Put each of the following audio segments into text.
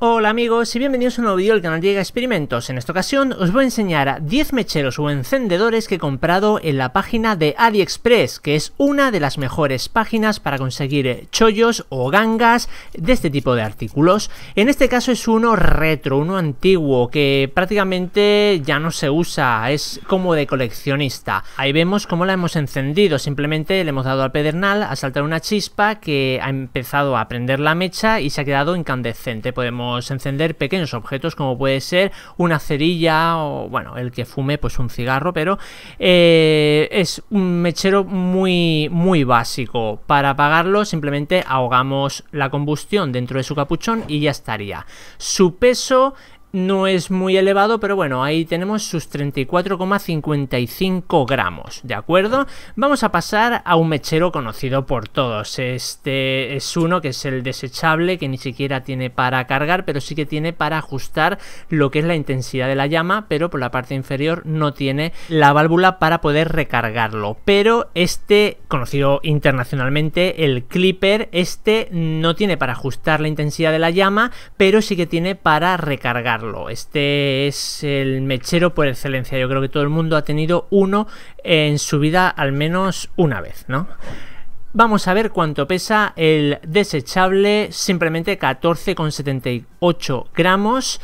Hola amigos y bienvenidos a un nuevo vídeo del canal Llega Experimentos. En esta ocasión os voy a enseñar 10 mecheros o encendedores que he comprado en la página de AliExpress, que es una de las mejores páginas para conseguir eh, chollos o gangas de este tipo de artículos. En este caso es uno retro, uno antiguo, que prácticamente ya no se usa, es como de coleccionista. Ahí vemos cómo la hemos encendido, simplemente le hemos dado al pedernal a saltar una chispa que ha empezado a prender la mecha y se ha quedado incandescente. Podemos encender pequeños objetos como puede ser una cerilla o bueno, el que fume pues un cigarro, pero eh, es un mechero muy, muy básico. Para apagarlo simplemente ahogamos la combustión dentro de su capuchón y ya estaría. Su peso no es muy elevado, pero bueno, ahí tenemos sus 34,55 gramos, ¿de acuerdo? Vamos a pasar a un mechero conocido por todos. Este es uno que es el desechable, que ni siquiera tiene para cargar, pero sí que tiene para ajustar lo que es la intensidad de la llama, pero por la parte inferior no tiene la válvula para poder recargarlo. Pero este, conocido internacionalmente, el clipper, este no tiene para ajustar la intensidad de la llama, pero sí que tiene para recargar este es el mechero por excelencia. Yo creo que todo el mundo ha tenido uno en su vida al menos una vez, ¿no? Vamos a ver cuánto pesa el desechable, simplemente 14,78 gramos.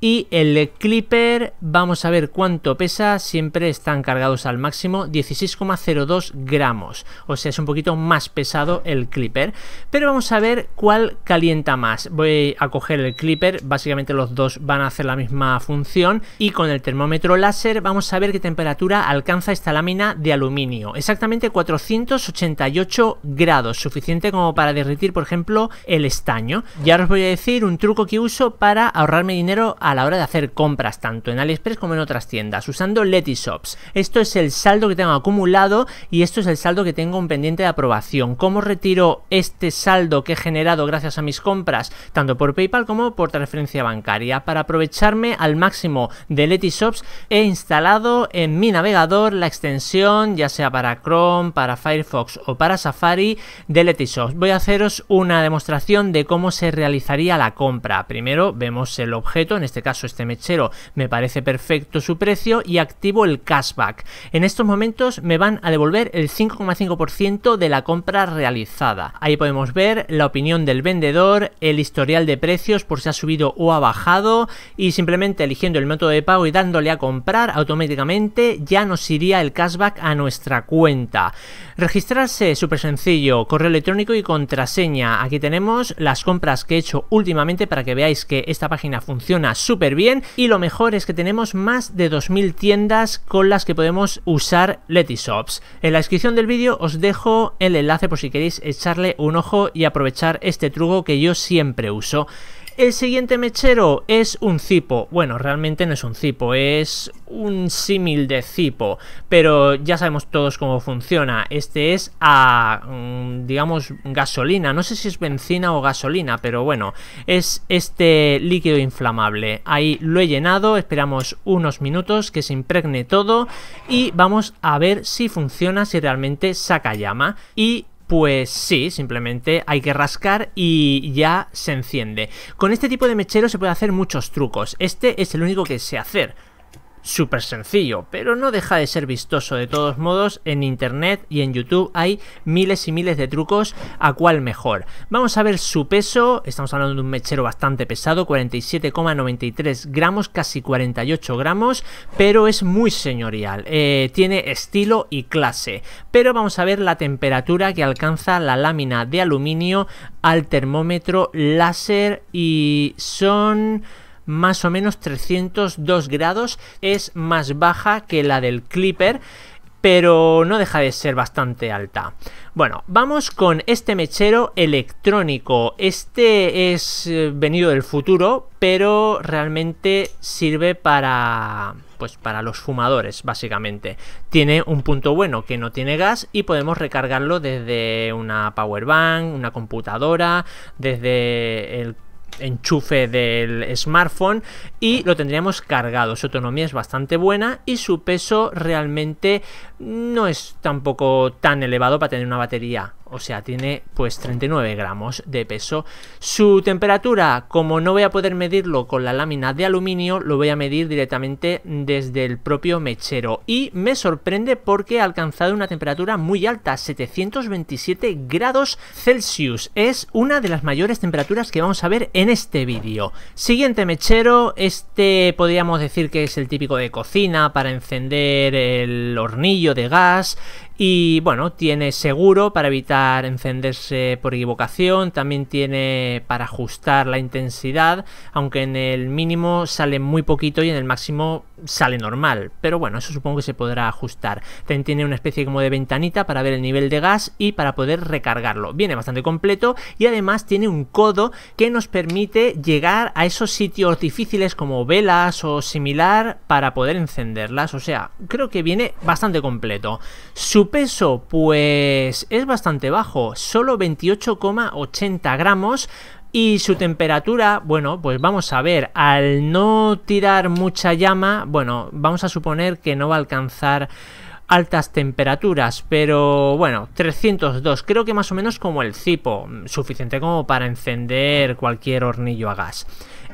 Y el Clipper, vamos a ver cuánto pesa, siempre están cargados al máximo, 16,02 gramos, o sea es un poquito más pesado el Clipper. Pero vamos a ver cuál calienta más. Voy a coger el Clipper, básicamente los dos van a hacer la misma función y con el termómetro láser vamos a ver qué temperatura alcanza esta lámina de aluminio, exactamente 488 grados, suficiente como para derretir por ejemplo el estaño. ya os voy a decir un truco que uso para ahorrarme dinero a la hora de hacer compras tanto en AliExpress como en otras tiendas, usando Leti Shops. Esto es el saldo que tengo acumulado y esto es el saldo que tengo en pendiente de aprobación. ¿Cómo retiro este saldo que he generado gracias a mis compras, tanto por PayPal como por transferencia bancaria? Para aprovecharme al máximo de Leti Shops, he instalado en mi navegador la extensión, ya sea para Chrome, para Firefox o para Safari, de Leti Shops. Voy a haceros una demostración de cómo se realizaría la compra. Primero vemos el objeto, en este este caso este mechero me parece perfecto su precio y activo el cashback. En estos momentos me van a devolver el 5,5% de la compra realizada. Ahí podemos ver la opinión del vendedor, el historial de precios por si ha subido o ha bajado y simplemente eligiendo el método de pago y dándole a comprar automáticamente ya nos iría el cashback a nuestra cuenta. Registrarse súper sencillo, correo electrónico y contraseña. Aquí tenemos las compras que he hecho últimamente para que veáis que esta página funciona bien y lo mejor es que tenemos más de 2.000 tiendas con las que podemos usar Letyshops. En la descripción del vídeo os dejo el enlace por si queréis echarle un ojo y aprovechar este truco que yo siempre uso. El siguiente mechero es un cipo. Bueno, realmente no es un cipo, es un símil de cipo. Pero ya sabemos todos cómo funciona. Este es a, mm, digamos, gasolina. No sé si es benzina o gasolina, pero bueno, es este líquido inflamable. Ahí lo he llenado, esperamos unos minutos que se impregne todo y vamos a ver si funciona, si realmente saca llama. Y pues sí, simplemente hay que rascar y ya se enciende. Con este tipo de mechero se puede hacer muchos trucos. Este es el único que sé hacer súper sencillo, pero no deja de ser vistoso de todos modos. En internet y en YouTube hay miles y miles de trucos a cuál mejor. Vamos a ver su peso, estamos hablando de un mechero bastante pesado, 47,93 gramos, casi 48 gramos, pero es muy señorial, eh, tiene estilo y clase. Pero vamos a ver la temperatura que alcanza la lámina de aluminio al termómetro láser y son más o menos 302 grados, es más baja que la del Clipper pero no deja de ser bastante alta. Bueno, vamos con este mechero electrónico. Este es eh, venido del futuro, pero realmente sirve para pues para los fumadores básicamente. Tiene un punto bueno que no tiene gas y podemos recargarlo desde una power bank, una computadora, desde el enchufe del smartphone y lo tendríamos cargado. Su autonomía es bastante buena y su peso realmente no es tampoco tan elevado para tener una batería o sea, tiene pues 39 gramos de peso. Su temperatura, como no voy a poder medirlo con la lámina de aluminio, lo voy a medir directamente desde el propio mechero. Y me sorprende porque ha alcanzado una temperatura muy alta, 727 grados Celsius. Es una de las mayores temperaturas que vamos a ver en este vídeo. Siguiente mechero, este podríamos decir que es el típico de cocina para encender el hornillo de gas y bueno, tiene seguro para evitar encenderse por equivocación, también tiene para ajustar la intensidad, aunque en el mínimo sale muy poquito y en el máximo sale normal, pero bueno, eso supongo que se podrá ajustar. También tiene una especie como de ventanita para ver el nivel de gas y para poder recargarlo. Viene bastante completo y además tiene un codo que nos permite llegar a esos sitios difíciles como velas o similar para poder encenderlas, o sea, creo que viene bastante completo. Su peso, pues es bastante bajo, solo 28,80 gramos, y su temperatura, bueno, pues vamos a ver, al no tirar mucha llama, bueno, vamos a suponer que no va a alcanzar altas temperaturas, pero bueno, 302, creo que más o menos como el cipo, suficiente como para encender cualquier hornillo a gas.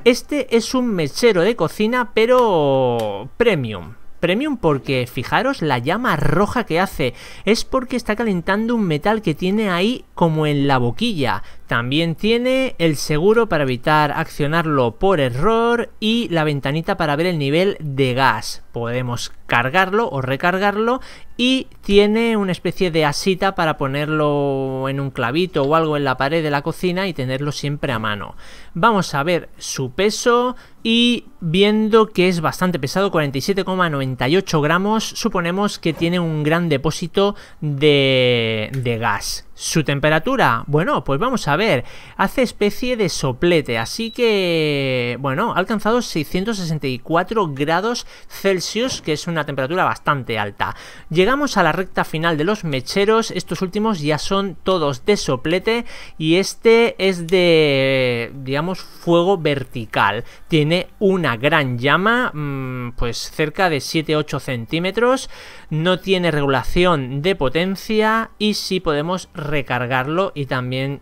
Este es un mechero de cocina, pero premium, Premium porque fijaros la llama roja que hace. Es porque está calentando un metal que tiene ahí como en la boquilla. También tiene el seguro para evitar accionarlo por error y la ventanita para ver el nivel de gas. Podemos cargarlo o recargarlo y tiene una especie de asita para ponerlo en un clavito o algo en la pared de la cocina y tenerlo siempre a mano. Vamos a ver su peso y viendo que es bastante pesado, 47,98 gramos, suponemos que tiene un gran depósito de, de gas. Su temperatura, bueno, pues vamos a a ver, hace especie de soplete, así que, bueno, ha alcanzado 664 grados Celsius, que es una temperatura bastante alta. Llegamos a la recta final de los mecheros, estos últimos ya son todos de soplete y este es de, digamos, fuego vertical. Tiene una gran llama, mm, pues cerca de 7-8 centímetros, no tiene regulación de potencia y sí podemos recargarlo y también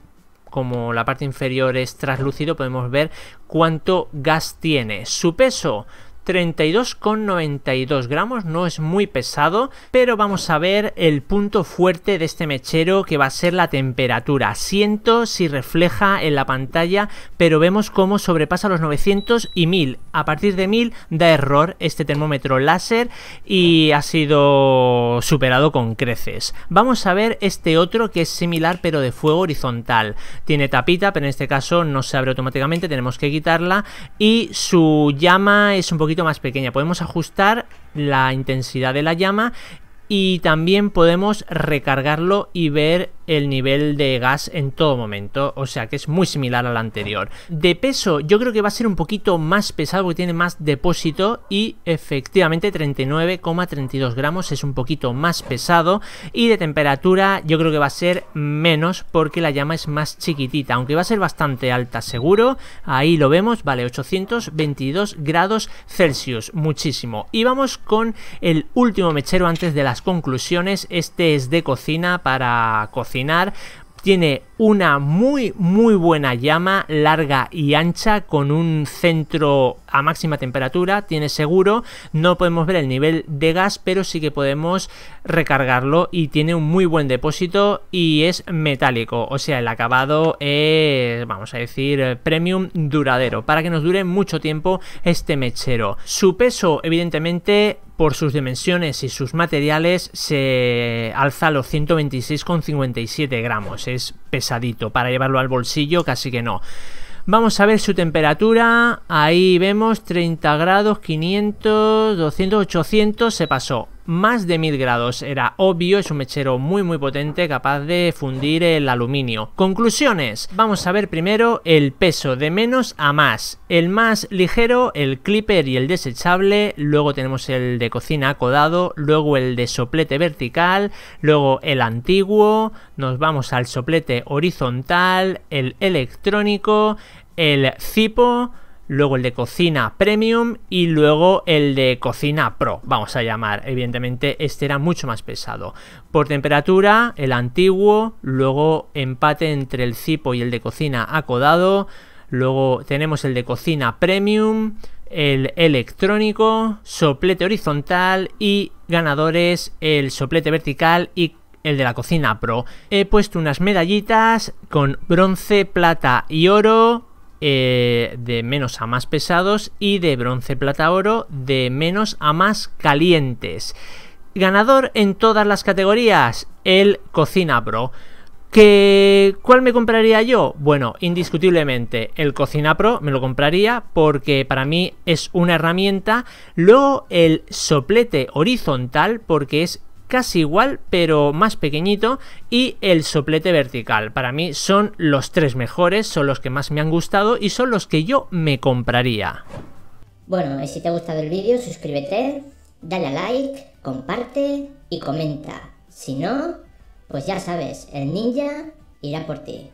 como la parte inferior es traslúcido, podemos ver cuánto gas tiene. Su peso 32,92 gramos, no es muy pesado, pero vamos a ver el punto fuerte de este mechero que va a ser la temperatura. Siento si refleja en la pantalla, pero vemos cómo sobrepasa los 900 y 1000. A partir de 1000 da error este termómetro láser y ha sido superado con creces. Vamos a ver este otro que es similar pero de fuego horizontal. Tiene tapita, pero en este caso no se abre automáticamente, tenemos que quitarla y su llama es un poquito más pequeña. Podemos ajustar la intensidad de la llama y también podemos recargarlo y ver el nivel de gas en todo momento, o sea que es muy similar al anterior. De peso yo creo que va a ser un poquito más pesado porque tiene más depósito y efectivamente 39,32 gramos es un poquito más pesado y de temperatura yo creo que va a ser menos porque la llama es más chiquitita, aunque va a ser bastante alta seguro, ahí lo vemos, vale 822 grados Celsius, muchísimo. Y vamos con el último mechero antes de las conclusiones, este es de cocina para cocinar tiene una muy muy buena llama, larga y ancha, con un centro a máxima temperatura, tiene seguro, no podemos ver el nivel de gas, pero sí que podemos recargarlo y tiene un muy buen depósito y es metálico, o sea, el acabado es, vamos a decir, premium duradero, para que nos dure mucho tiempo este mechero. Su peso, evidentemente, por sus dimensiones y sus materiales se alza a los 126,57 gramos. Es pesadito, para llevarlo al bolsillo casi que no. Vamos a ver su temperatura, ahí vemos 30 grados, 500, 200, 800, se pasó más de 1000 grados. Era obvio, es un mechero muy muy potente capaz de fundir el aluminio. Conclusiones, vamos a ver primero el peso de menos a más. El más ligero, el clipper y el desechable, luego tenemos el de cocina acodado luego el de soplete vertical, luego el antiguo, nos vamos al soplete horizontal, el electrónico, el cipo, luego el de cocina premium y luego el de cocina pro, vamos a llamar. Evidentemente este era mucho más pesado. Por temperatura, el antiguo, luego empate entre el cipo y el de cocina acodado, luego tenemos el de cocina premium, el electrónico, soplete horizontal y ganadores el soplete vertical y el de la cocina pro. He puesto unas medallitas con bronce, plata y oro eh, de menos a más pesados y de bronce, plata, oro de menos a más calientes. Ganador en todas las categorías, el Cocina Pro. ¿Que, ¿Cuál me compraría yo? Bueno, indiscutiblemente el Cocina Pro me lo compraría porque para mí es una herramienta. Luego el soplete horizontal porque es casi igual pero más pequeñito y el soplete vertical. Para mí son los tres mejores, son los que más me han gustado y son los que yo me compraría. Bueno, y eh, si te ha gustado el vídeo suscríbete, dale a like, comparte y comenta. Si no, pues ya sabes, el ninja irá por ti.